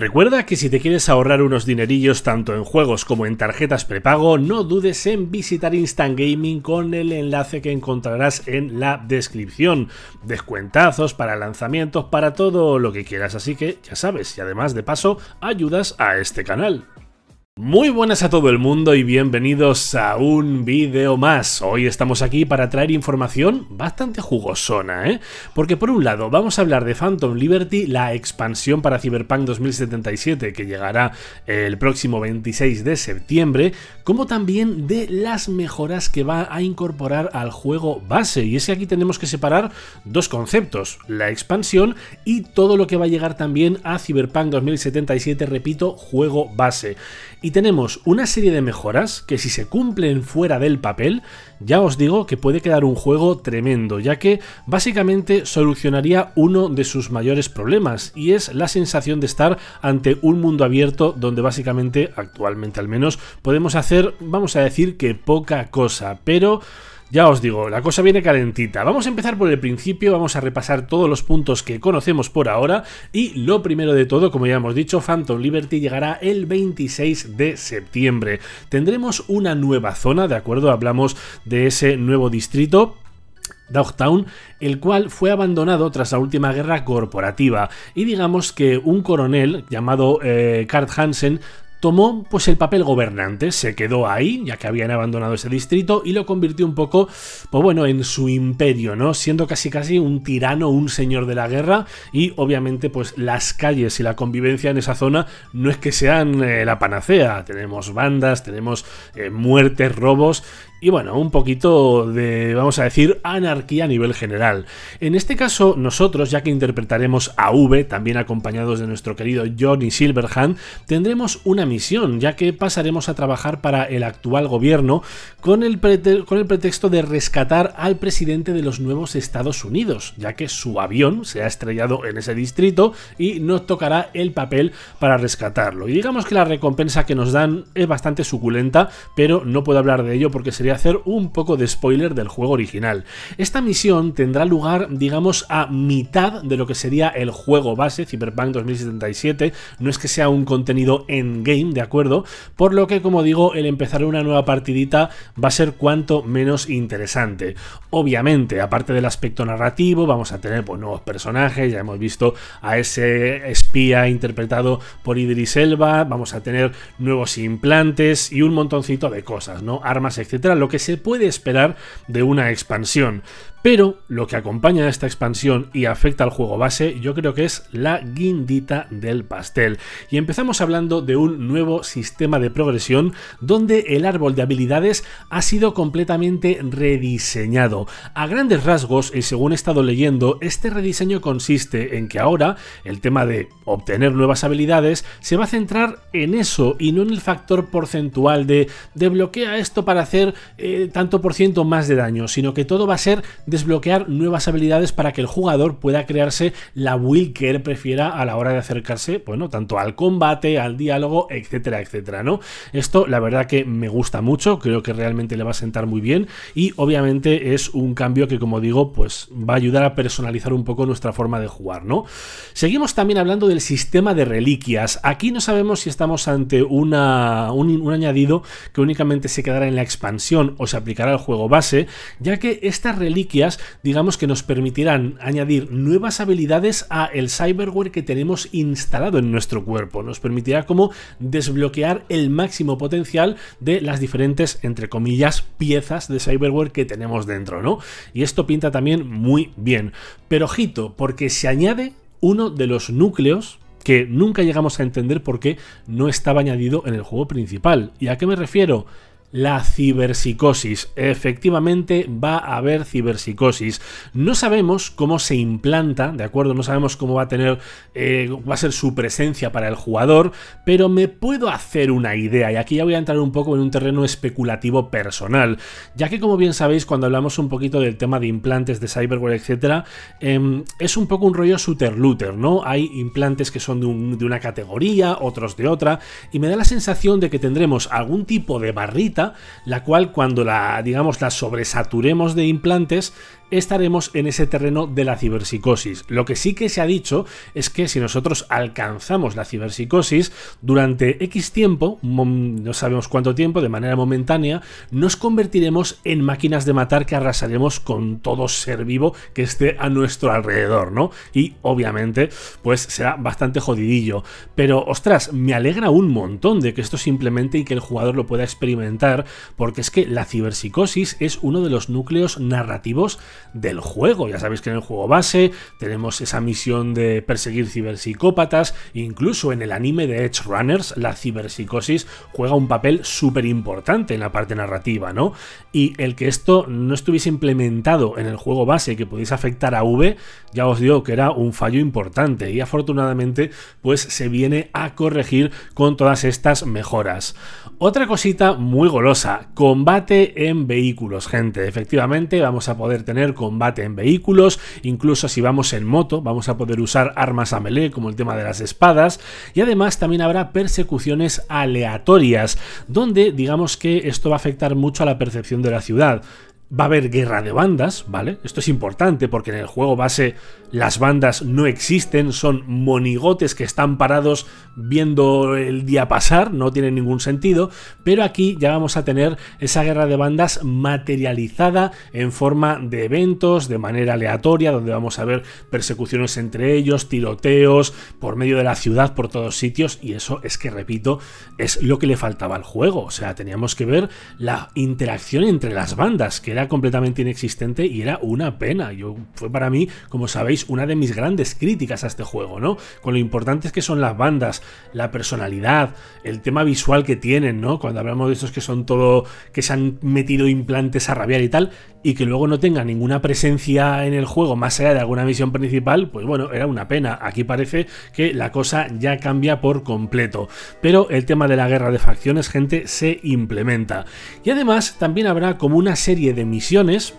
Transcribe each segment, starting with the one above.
Recuerda que si te quieres ahorrar unos dinerillos tanto en juegos como en tarjetas prepago, no dudes en visitar Instant Gaming con el enlace que encontrarás en la descripción. Descuentazos para lanzamientos, para todo lo que quieras, así que ya sabes, y además de paso, ayudas a este canal. Muy buenas a todo el mundo y bienvenidos a un vídeo más. Hoy estamos aquí para traer información bastante jugosona, ¿eh? Porque por un lado vamos a hablar de Phantom Liberty, la expansión para Cyberpunk 2077 que llegará el próximo 26 de septiembre, como también de las mejoras que va a incorporar al juego base. Y es que aquí tenemos que separar dos conceptos, la expansión y todo lo que va a llegar también a Cyberpunk 2077, repito, juego base. Y tenemos una serie de mejoras que si se cumplen fuera del papel, ya os digo que puede quedar un juego tremendo, ya que básicamente solucionaría uno de sus mayores problemas, y es la sensación de estar ante un mundo abierto donde básicamente, actualmente al menos, podemos hacer, vamos a decir que poca cosa, pero... Ya os digo, la cosa viene calentita. Vamos a empezar por el principio, vamos a repasar todos los puntos que conocemos por ahora y lo primero de todo, como ya hemos dicho, Phantom Liberty llegará el 26 de septiembre. Tendremos una nueva zona, ¿de acuerdo? Hablamos de ese nuevo distrito Dogtown, el cual fue abandonado tras la última guerra corporativa. Y digamos que un coronel llamado eh, Hansen tomó pues el papel gobernante, se quedó ahí, ya que habían abandonado ese distrito, y lo convirtió un poco, pues bueno, en su imperio, ¿no? Siendo casi casi un tirano, un señor de la guerra, y obviamente pues las calles y la convivencia en esa zona no es que sean eh, la panacea, tenemos bandas, tenemos eh, muertes, robos, y bueno, un poquito de, vamos a decir, anarquía a nivel general. En este caso, nosotros, ya que interpretaremos a V, también acompañados de nuestro querido Johnny Silverhand, tendremos una misión, ya que pasaremos a trabajar para el actual gobierno con el, con el pretexto de rescatar al presidente de los nuevos Estados Unidos, ya que su avión se ha estrellado en ese distrito y nos tocará el papel para rescatarlo. Y digamos que la recompensa que nos dan es bastante suculenta, pero no puedo hablar de ello porque sería hacer un poco de spoiler del juego original. Esta misión tendrá lugar, digamos, a mitad de lo que sería el juego base, Cyberpunk 2077. No es que sea un contenido endgame, ¿de acuerdo? Por lo que, como digo, el empezar una nueva partidita va a ser cuanto menos interesante. Obviamente, aparte del aspecto narrativo, vamos a tener pues, nuevos personajes, ya hemos visto a ese espía interpretado por Idris Elba, vamos a tener nuevos implantes y un montoncito de cosas, ¿no? Armas, etcétera, lo que se puede esperar de una expansión. Pero lo que acompaña a esta expansión y afecta al juego base yo creo que es la guindita del pastel. Y empezamos hablando de un nuevo sistema de progresión donde el árbol de habilidades ha sido completamente rediseñado. A grandes rasgos, y según he estado leyendo, este rediseño consiste en que ahora el tema de obtener nuevas habilidades se va a centrar en eso y no en el factor porcentual de desbloquea esto para hacer eh, tanto por ciento más de daño, sino que todo va a ser desbloquear nuevas habilidades para que el jugador pueda crearse la build que él prefiera a la hora de acercarse, bueno, tanto al combate, al diálogo, etcétera, etcétera, ¿no? Esto la verdad que me gusta mucho, creo que realmente le va a sentar muy bien y obviamente es un cambio que como digo, pues va a ayudar a personalizar un poco nuestra forma de jugar, ¿no? Seguimos también hablando del sistema de reliquias. Aquí no sabemos si estamos ante una, un, añadido que únicamente se quedará en la expansión o se aplicará al juego base, ya que estas reliquias digamos que nos permitirán añadir nuevas habilidades a el cyberware que tenemos instalado en nuestro cuerpo. Nos permitirá como desbloquear el máximo potencial de las diferentes, entre comillas, piezas de cyberware que tenemos dentro, ¿no? Y esto pinta también muy bien. Pero ojito, porque se añade uno de los núcleos que nunca llegamos a entender por qué no estaba añadido en el juego principal. ¿Y a qué me refiero? La cibersicosis Efectivamente va a haber cibersicosis No sabemos cómo se implanta, ¿de acuerdo? No sabemos cómo va a tener, eh, va a ser su presencia para el jugador, pero me puedo hacer una idea y aquí ya voy a entrar un poco en un terreno especulativo personal, ya que como bien sabéis cuando hablamos un poquito del tema de implantes de cyberware, etc., em, es un poco un rollo suterluter, ¿no? Hay implantes que son de una categoría, otros de otra, y me da la sensación de que tendremos algún tipo de barrita la cual cuando la, digamos, la sobresaturemos de implantes, estaremos en ese terreno de la ciberpsicosis. Lo que sí que se ha dicho es que si nosotros alcanzamos la ciberpsicosis durante X tiempo, no sabemos cuánto tiempo, de manera momentánea, nos convertiremos en máquinas de matar que arrasaremos con todo ser vivo que esté a nuestro alrededor, ¿no? Y obviamente, pues será bastante jodidillo. Pero, ostras, me alegra un montón de que esto simplemente y que el jugador lo pueda experimentar, porque es que la ciberpsicosis es uno de los núcleos narrativos del juego. Ya sabéis que en el juego base tenemos esa misión de perseguir ciberpsicópatas, incluso en el anime de Edge Runners la ciberpsicosis juega un papel súper importante en la parte narrativa, ¿no? Y el que esto no estuviese implementado en el juego base que pudiese afectar a V, ya os digo que era un fallo importante y afortunadamente pues se viene a corregir con todas estas mejoras. Otra cosita muy golosa, combate en vehículos, gente. Efectivamente vamos a poder tener combate en vehículos, incluso si vamos en moto, vamos a poder usar armas a melee, como el tema de las espadas, y además también habrá persecuciones aleatorias, donde digamos que esto va a afectar mucho a la percepción de la ciudad va a haber guerra de bandas, ¿vale? Esto es importante porque en el juego base las bandas no existen, son monigotes que están parados viendo el día pasar, no tiene ningún sentido, pero aquí ya vamos a tener esa guerra de bandas materializada en forma de eventos, de manera aleatoria, donde vamos a ver persecuciones entre ellos, tiroteos por medio de la ciudad, por todos sitios, y eso es que, repito, es lo que le faltaba al juego, o sea, teníamos que ver la interacción entre las bandas, que era completamente inexistente y era una pena. Yo, fue para mí, como sabéis, una de mis grandes críticas a este juego, ¿no? Con lo importantes que son las bandas, la personalidad, el tema visual que tienen, ¿no? Cuando hablamos de estos que son todo, que se han metido implantes a rabiar y tal, y que luego no tenga ninguna presencia en el juego más allá de alguna misión principal, pues bueno, era una pena. Aquí parece que la cosa ya cambia por completo. Pero el tema de la guerra de facciones, gente, se implementa. Y además también habrá como una serie de misiones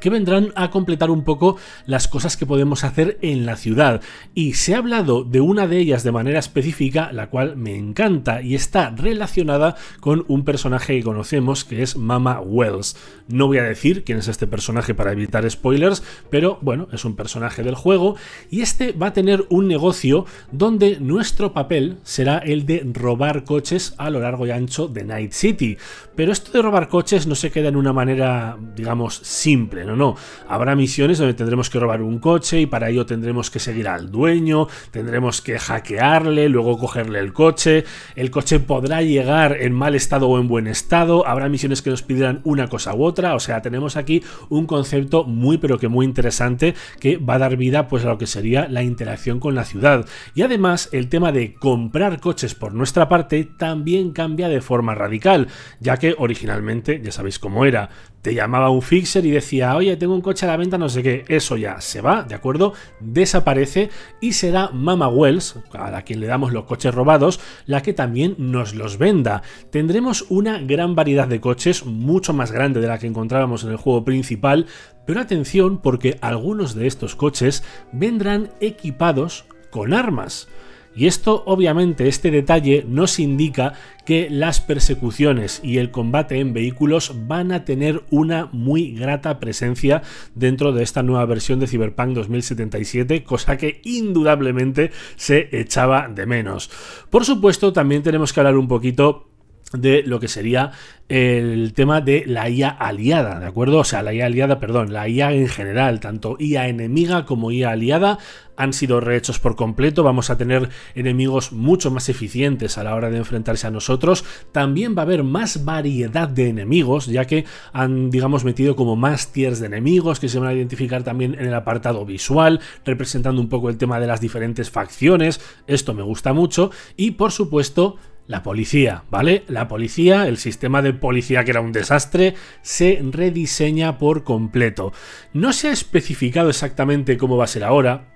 que vendrán a completar un poco las cosas que podemos hacer en la ciudad. Y se ha hablado de una de ellas de manera específica, la cual me encanta y está relacionada con un personaje que conocemos que es Mama Wells. No voy a decir quién es este personaje para evitar spoilers, pero bueno, es un personaje del juego y este va a tener un negocio donde nuestro papel será el de robar coches a lo largo y ancho de Night City. Pero esto de robar coches no se queda en una manera, digamos, simple no, no. Habrá misiones donde tendremos que robar un coche y para ello tendremos que seguir al dueño, tendremos que hackearle, luego cogerle el coche, el coche podrá llegar en mal estado o en buen estado, habrá misiones que nos pidieran una cosa u otra, o sea, tenemos aquí un concepto muy pero que muy interesante que va a dar vida pues a lo que sería la interacción con la ciudad. Y además el tema de comprar coches por nuestra parte también cambia de forma radical, ya que originalmente, ya sabéis cómo era, te llamaba un fixer y decía, oye, tengo un coche a la venta, no sé qué, eso ya se va, ¿de acuerdo? Desaparece y será Mama Wells, a la quien le damos los coches robados, la que también nos los venda. Tendremos una gran variedad de coches, mucho más grande de la que encontrábamos en el juego principal, pero atención porque algunos de estos coches vendrán equipados con armas. Y esto, obviamente, este detalle nos indica que las persecuciones y el combate en vehículos van a tener una muy grata presencia dentro de esta nueva versión de Cyberpunk 2077, cosa que indudablemente se echaba de menos. Por supuesto, también tenemos que hablar un poquito de lo que sería el tema de la IA aliada, ¿de acuerdo? O sea, la IA aliada, perdón, la IA en general, tanto IA enemiga como IA aliada, han sido rehechos por completo. Vamos a tener enemigos mucho más eficientes a la hora de enfrentarse a nosotros. También va a haber más variedad de enemigos, ya que han, digamos, metido como más tiers de enemigos que se van a identificar también en el apartado visual, representando un poco el tema de las diferentes facciones. Esto me gusta mucho. Y por supuesto, la policía, ¿vale? La policía, el sistema de policía que era un desastre, se rediseña por completo. No se ha especificado exactamente cómo va a ser ahora,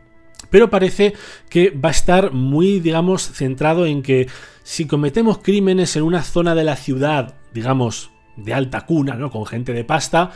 pero parece que va a estar muy, digamos, centrado en que si cometemos crímenes en una zona de la ciudad, digamos, de alta cuna, ¿no? Con gente de pasta,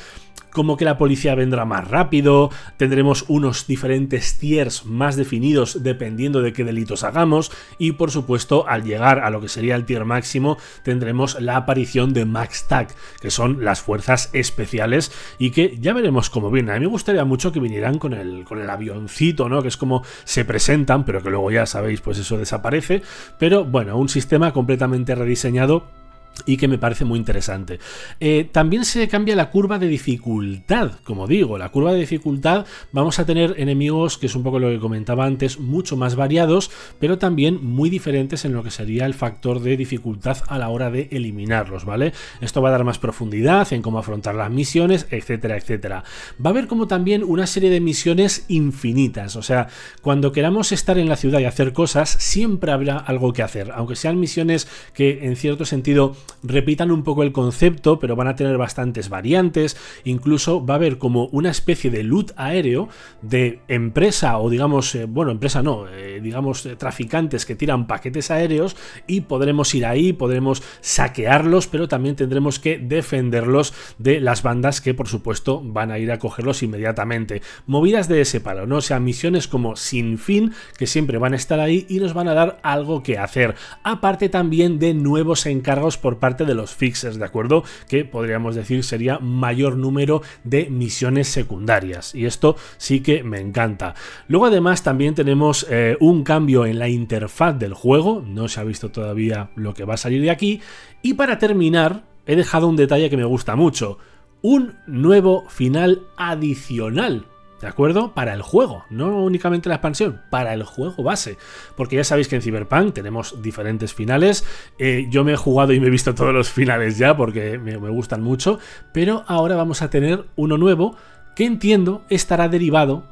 como que la policía vendrá más rápido, tendremos unos diferentes tiers más definidos dependiendo de qué delitos hagamos y por supuesto al llegar a lo que sería el tier máximo tendremos la aparición de Max Tag, que son las fuerzas especiales y que ya veremos cómo viene. A mí me gustaría mucho que vinieran con el, con el avioncito, ¿no? Que es como se presentan, pero que luego ya sabéis, pues eso desaparece. Pero bueno, un sistema completamente rediseñado y que me parece muy interesante. Eh, también se cambia la curva de dificultad, como digo, la curva de dificultad vamos a tener enemigos, que es un poco lo que comentaba antes, mucho más variados, pero también muy diferentes en lo que sería el factor de dificultad a la hora de eliminarlos, ¿vale? Esto va a dar más profundidad en cómo afrontar las misiones, etcétera, etcétera. Va a haber como también una serie de misiones infinitas, o sea, cuando queramos estar en la ciudad y hacer cosas, siempre habrá algo que hacer, aunque sean misiones que en cierto sentido repitan un poco el concepto, pero van a tener bastantes variantes. Incluso va a haber como una especie de loot aéreo de empresa o digamos, eh, bueno, empresa no, eh, digamos, eh, traficantes que tiran paquetes aéreos y podremos ir ahí, podremos saquearlos, pero también tendremos que defenderlos de las bandas que, por supuesto, van a ir a cogerlos inmediatamente. Movidas de ese palo, ¿no? O sea, misiones como sin fin, que siempre van a estar ahí y nos van a dar algo que hacer. Aparte también de nuevos encargos por parte de los fixers, ¿de acuerdo? Que podríamos decir sería mayor número de misiones secundarias. Y esto sí que me encanta. Luego además también tenemos eh, un cambio en la interfaz del juego, no se ha visto todavía lo que va a salir de aquí, y para terminar, he dejado un detalle que me gusta mucho, un nuevo final adicional ¿De acuerdo? Para el juego, no únicamente la expansión, para el juego base. Porque ya sabéis que en Cyberpunk tenemos diferentes finales. Eh, yo me he jugado y me he visto todos los finales ya porque me gustan mucho. Pero ahora vamos a tener uno nuevo que entiendo estará derivado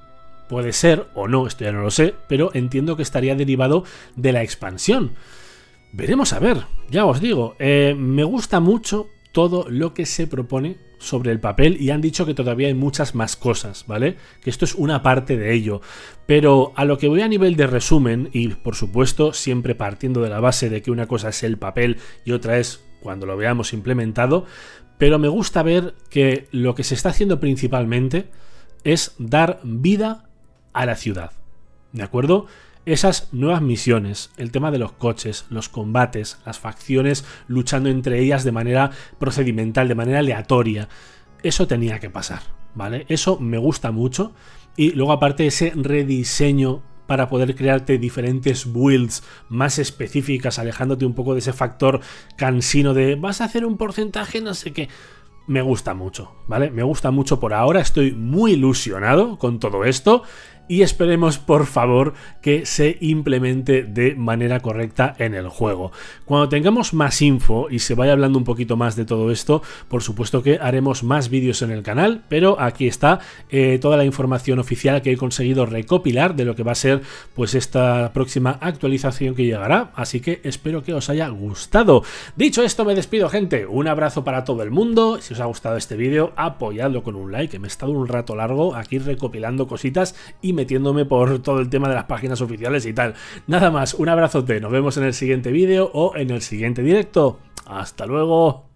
Puede ser o no, esto ya no lo sé, pero entiendo que estaría derivado de la expansión. Veremos a ver, ya os digo, eh, me gusta mucho todo lo que se propone sobre el papel y han dicho que todavía hay muchas más cosas, ¿vale? Que esto es una parte de ello. Pero a lo que voy a nivel de resumen, y por supuesto siempre partiendo de la base de que una cosa es el papel y otra es cuando lo veamos implementado, pero me gusta ver que lo que se está haciendo principalmente es dar vida a la ciudad. ¿De acuerdo? Esas nuevas misiones, el tema de los coches, los combates, las facciones luchando entre ellas de manera procedimental, de manera aleatoria, eso tenía que pasar, ¿vale? Eso me gusta mucho. Y luego aparte ese rediseño para poder crearte diferentes builds más específicas, alejándote un poco de ese factor cansino de vas a hacer un porcentaje, no sé qué. Me gusta mucho, ¿vale? Me gusta mucho por ahora, estoy muy ilusionado con todo esto y esperemos por favor que se implemente de manera correcta en el juego. Cuando tengamos más info y se vaya hablando un poquito más de todo esto, por supuesto que haremos más vídeos en el canal, pero aquí está eh, toda la información oficial que he conseguido recopilar de lo que va a ser pues esta próxima actualización que llegará, así que espero que os haya gustado. Dicho esto me despido gente, un abrazo para todo el mundo, si os ha gustado este vídeo apoyadlo con un like, me he estado un rato largo aquí recopilando cositas y me metiéndome por todo el tema de las páginas oficiales y tal. Nada más, un abrazote, nos vemos en el siguiente vídeo o en el siguiente directo. ¡Hasta luego!